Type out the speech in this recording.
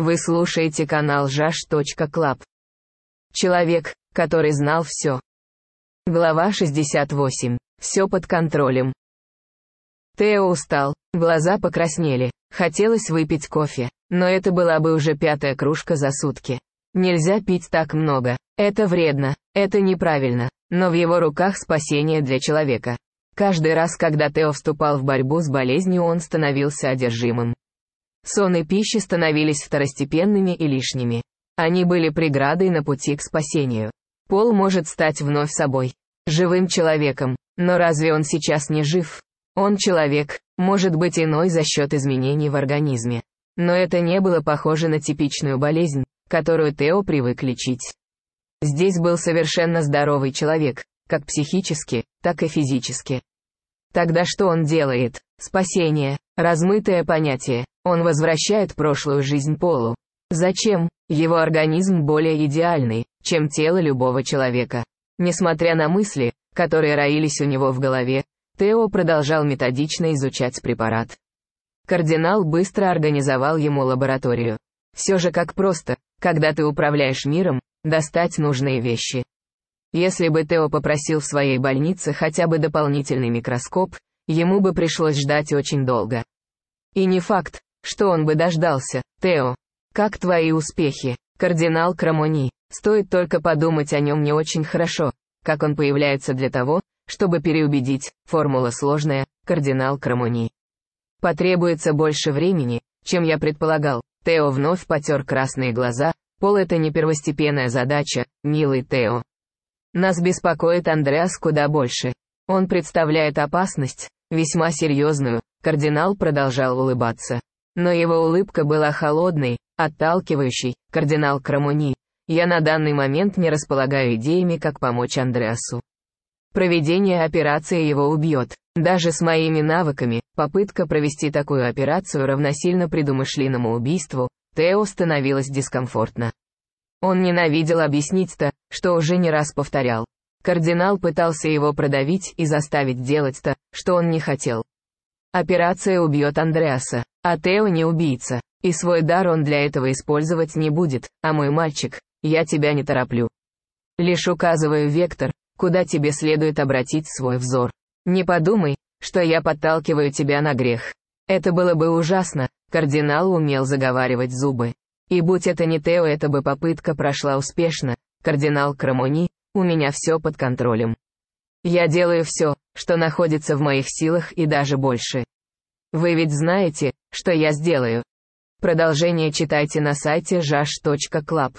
Вы слушаете канал ЖАШ.Клаб. Человек, который знал все. Глава 68. Все под контролем. Тео устал, глаза покраснели, хотелось выпить кофе, но это была бы уже пятая кружка за сутки. Нельзя пить так много, это вредно, это неправильно, но в его руках спасение для человека. Каждый раз, когда Тео вступал в борьбу с болезнью, он становился одержимым. Сон и пища становились второстепенными и лишними. Они были преградой на пути к спасению. Пол может стать вновь собой, живым человеком, но разве он сейчас не жив? Он человек, может быть иной за счет изменений в организме. Но это не было похоже на типичную болезнь, которую Тео привык лечить. Здесь был совершенно здоровый человек, как психически, так и физически. Тогда что он делает? Спасение, размытое понятие, он возвращает прошлую жизнь Полу. Зачем? Его организм более идеальный, чем тело любого человека. Несмотря на мысли, которые роились у него в голове, Тео продолжал методично изучать препарат. Кардинал быстро организовал ему лабораторию. Все же как просто, когда ты управляешь миром, достать нужные вещи. Если бы Тео попросил в своей больнице хотя бы дополнительный микроскоп, ему бы пришлось ждать очень долго. И не факт, что он бы дождался, Тео? Как твои успехи, кардинал Крамони? Стоит только подумать о нем не очень хорошо. Как он появляется для того, чтобы переубедить, формула сложная, кардинал Крамони. Потребуется больше времени, чем я предполагал. Тео вновь потер красные глаза, пол это не первостепенная задача, милый Тео. Нас беспокоит Андреас куда больше. Он представляет опасность, весьма серьезную, кардинал продолжал улыбаться. Но его улыбка была холодной, отталкивающей, кардинал Крамуни. Я на данный момент не располагаю идеями, как помочь Андреасу. Проведение операции его убьет. Даже с моими навыками, попытка провести такую операцию равносильно предумышленному убийству, Тео становилось дискомфортно. Он ненавидел объяснить-то, что уже не раз повторял. Кардинал пытался его продавить и заставить делать-то, что он не хотел. Операция убьет Андреаса. А Тео не убийца. И свой дар он для этого использовать не будет, а мой мальчик, я тебя не тороплю. Лишь указываю вектор, куда тебе следует обратить свой взор. Не подумай, что я подталкиваю тебя на грех. Это было бы ужасно, кардинал умел заговаривать зубы. И будь это не Тео, эта бы попытка прошла успешно, кардинал Крамони, у меня все под контролем. Я делаю все, что находится в моих силах и даже больше. Вы ведь знаете, что я сделаю. Продолжение читайте на сайте jash.club.